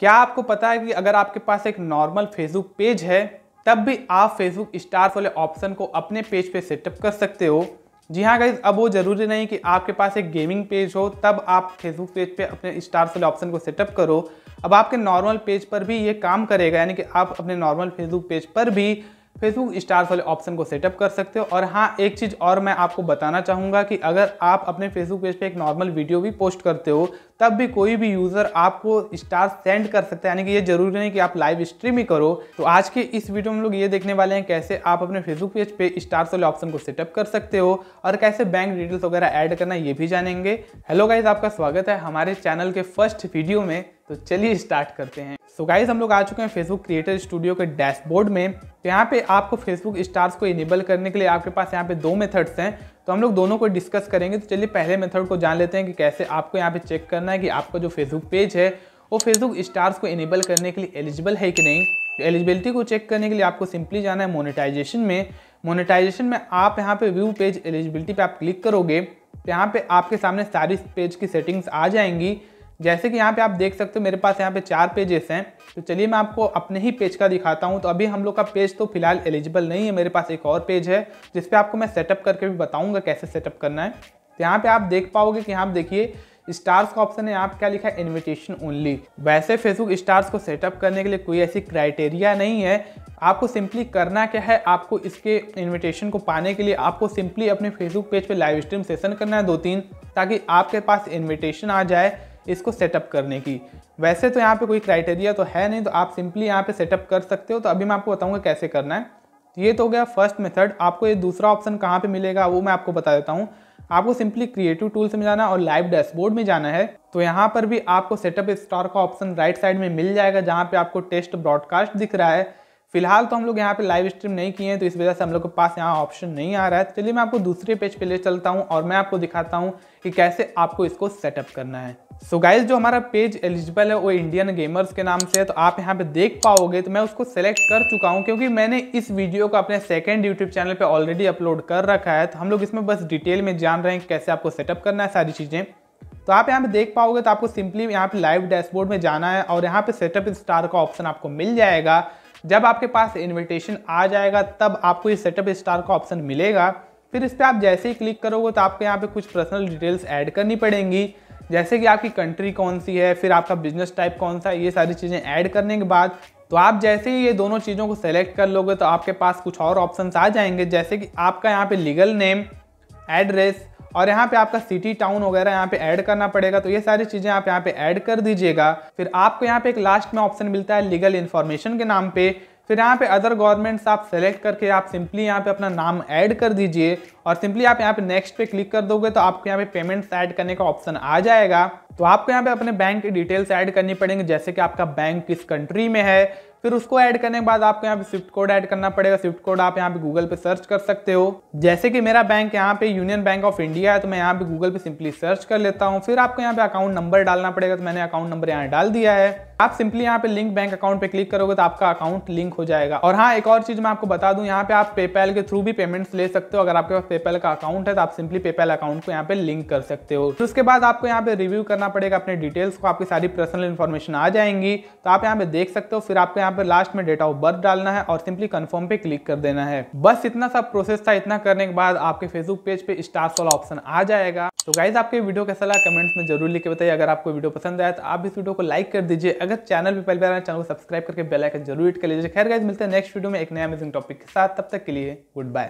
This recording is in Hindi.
क्या आपको पता है कि अगर आपके पास एक नॉर्मल फेसबुक पेज है तब भी आप फेसबुक स्टार्स वाले ऑप्शन को अपने पेज पे सेटअप कर सकते हो जी हाँ गाइज अब वो ज़रूरी नहीं कि आपके पास एक गेमिंग पेज हो तब आप फेसबुक पेज पे अपने स्टार्स वाले ऑप्शन को सेटअप करो अब आपके नॉर्मल पेज पर भी ये काम करेगा यानी कि आप अपने नॉर्मल फेसबुक पेज पर भी फेसबुक स्टार्स वाले ऑप्शन को सेटअप कर सकते हो और हाँ एक चीज़ और मैं आपको बताना चाहूँगा कि अगर आप अपने फेसबुक पेज पे एक नॉर्मल वीडियो भी पोस्ट करते हो तब भी कोई भी यूज़र आपको स्टार सेंड कर सकता है यानी कि ये जरूरी नहीं कि आप लाइव स्ट्रीम ही करो तो आज के इस वीडियो में हम लोग ये देखने वाले हैं कैसे आप अपने फेसबुक पेज पे स्टार्स वाले ऑप्शन को सेटअप कर सकते हो और कैसे बैंक डिटेल्स वगैरह ऐड करना ये भी जानेंगे हेलो गाइज आपका स्वागत है हमारे चैनल के फर्स्ट वीडियो में तो चलिए स्टार्ट करते हैं सो so गाइज हम लोग आ चुके हैं फेसबुक क्रिएटर स्टूडियो के डैशबोर्ड में तो यहाँ पे आपको फेसबुक स्टार्स को इनेबल करने के लिए आपके पास यहाँ पे दो मेथड्स हैं तो हम लोग दोनों को डिस्कस करेंगे तो चलिए पहले मेथड को जान लेते हैं कि कैसे आपको यहाँ पे चेक करना है कि आपका जो फेसबुक पेज है वो फेसबुक स्टार्स को इनेबल करने के लिए एलिजिबल है कि नहीं तो एलिजिबिलिटी को चेक करने के लिए आपको सिंपली जाना है मोनिटाइजेशन में मोनिटाइजेशन में आप यहाँ पर व्यू पेज एलिजिबिलिटी पर आप क्लिक करोगे तो यहाँ पर आपके सामने सारी पेज की सेटिंग्स आ जाएंगी जैसे कि यहाँ पे आप देख सकते हो मेरे पास यहाँ पे चार पेजेस हैं तो चलिए मैं आपको अपने ही पेज का दिखाता हूँ तो अभी हम लोग का पेज तो फिलहाल एलिजिबल नहीं है मेरे पास एक और पेज है जिसपे आपको मैं सेटअप करके भी बताऊँगा कैसे सेटअप करना है तो यहाँ पे आप देख पाओगे कि यहाँ देखिए स्टार्स का ऑप्शन है यहाँ क्या लिखा है इन्विटेशन ओनली वैसे फेसबुक स्टार्स को सेटअप करने के लिए कोई ऐसी क्राइटेरिया नहीं है आपको सिंपली करना क्या है आपको इसके इनविटेशन को पाने के लिए आपको सिंपली अपने फेसबुक पेज पे लाइव स्ट्रीम सेशन करना है दो तीन ताकि आपके पास इनविटेशन आ जाए इसको सेटअप करने की वैसे तो यहाँ पे कोई क्राइटेरिया तो है नहीं तो आप सिंपली यहाँ पे सेटअप कर सकते हो तो अभी मैं आपको बताऊँगा कैसे करना है ये तो हो गया फर्स्ट मेथड आपको ये दूसरा ऑप्शन कहाँ पे मिलेगा वो मैं आपको बता देता हूँ आपको सिंपली क्रिएटिव टूल्स में जाना और लाइव डैशबोर्ड में जाना है तो यहाँ पर भी आपको सेटअप स्टार का ऑप्शन राइट साइड में मिल जाएगा जहाँ पर आपको टेस्ट ब्रॉडकास्ट दिख रहा है फिलहाल तो हम लोग यहाँ पे लाइव स्ट्रीम नहीं किए हैं तो इस वजह से हम लोग के पास यहाँ ऑप्शन नहीं आ रहा है चलिए मैं आपको दूसरे पेज पे ले चलता हूँ और मैं आपको दिखाता हूँ कि कैसे आपको इसको सेटअप करना है सो so गाइज जो हमारा पेज एलिजिबल है वो इंडियन गेमर्स के नाम से है तो आप यहाँ पे देख पाओगे तो मैं उसको सेलेक्ट कर चुका हूँ क्योंकि मैंने इस वीडियो को अपने सेकंड यूट्यूब चैनल पे ऑलरेडी अपलोड कर रखा है तो हम लोग इसमें बस डिटेल में जान रहे हैं कैसे आपको सेटअप करना है सारी चीज़ें तो आप यहाँ पे देख पाओगे तो आपको सिंपली यहाँ पे लाइव डैशबोर्ड में जाना है और यहाँ पे सेटअप स्टार का ऑप्शन आपको मिल जाएगा जब आपके पास इन्विटेशन आ जाएगा तब आपको ये सेटअप स्टार का ऑप्शन मिलेगा फिर इस पर आप जैसे ही क्लिक करोगे तो आपको यहाँ पे कुछ पर्सनल डिटेल्स ऐड करनी पड़ेंगी जैसे कि आपकी कंट्री कौन सी है फिर आपका बिजनेस टाइप कौन सा है ये सारी चीज़ें ऐड करने के बाद तो आप जैसे ही ये दोनों चीज़ों को सेलेक्ट कर लोगे तो आपके पास कुछ और ऑप्शंस आ जाएंगे जैसे कि आपका यहाँ पे लीगल नेम एड्रेस और यहाँ पे आपका सिटी टाउन वगैरह यहाँ पे ऐड करना पड़ेगा तो ये सारी चीज़ें आप यहाँ पे ऐड कर दीजिएगा फिर आपको यहाँ पे एक लास्ट में ऑप्शन मिलता है लीगल इन्फॉर्मेशन के नाम पे फिर यहाँ पे अदर गवर्नमेंट्स आप सेलेक्ट करके आप सिंपली यहाँ पे अपना नाम ऐड कर दीजिए और सिंपली आप यहाँ पे नेक्स्ट पे क्लिक कर दोगे तो आपको यहाँ पे पेमेंट्स ऐड करने का ऑप्शन आ जाएगा तो आपको यहाँ पे अपने बैंक की डिटेल्स ऐड करनी पड़ेंगे जैसे कि आपका बैंक किस कंट्री में है फिर उसको ऐड करने के बाद आपको यहाँ पे स्विफ्ट कोड ऐड करना पड़ेगा स्विफ्ट कोड आप यहाँ पे गूगल पे सर्च कर सकते हो जैसे कि मेरा बैंक यहाँ पे यूनियन बैंक ऑफ इंडिया है तो मैं यहाँ पे गूगल पे सिंपली सर्च कर लेता हूँ फिर आपको यहाँ पे अकाउंट नंबर डालना पड़ेगा तो मैंने अकाउंट नंबर यहाँ डाल दिया है आप सिंपली यहाँ पे लिंक बैंक अकाउंट पे क्लिक करोगे तो आपका अकाउंट लिंक हो जाएगा और हाँ एक और चीज मैं आपको बता दूं यहाँ पे आप पेपैल के थ्रू भी पेमेंट्स ले सकते हो अगर आपके पास पेपैल का अकाउंट है तो आप सिंपली पेपैल अकाउंट को यहाँ पे लिंक कर सकते हो फिर उसके बाद आपको यहाँ पे रिव्यू करना करना पड़ेगा अपने डिटेल्स को आपकी सारी पर्सनल इन्फॉर्मेशन आ जाएंगी तो आप यहाँ पे देख सकते हो फिर आपको यहाँ पे लास्ट में डेट ऑफ बर्थ डालना है और सिंपली कन्फर्म पे क्लिक कर देना है बस इतना सा प्रोसेस था इतना करने के बाद आपके फेसबुक पेज पे स्टार्स वाला ऑप्शन आ जाएगा तो गाइज आपके वीडियो कैसा लगा कमेंट्स में जरूर लिख के बताइए अगर आपको वीडियो पसंद आया तो आप इस वीडियो को लाइक कर दीजिए अगर चैनल पर पहले बार चैनल को सब्सक्राइब करके बेलाइकन जरूर हिट कर लीजिए खैर गाइज मिलते हैं नेक्स्ट वीडियो में एक नया अमेजिंग टॉपिक के साथ तब तक के लिए गुड बाय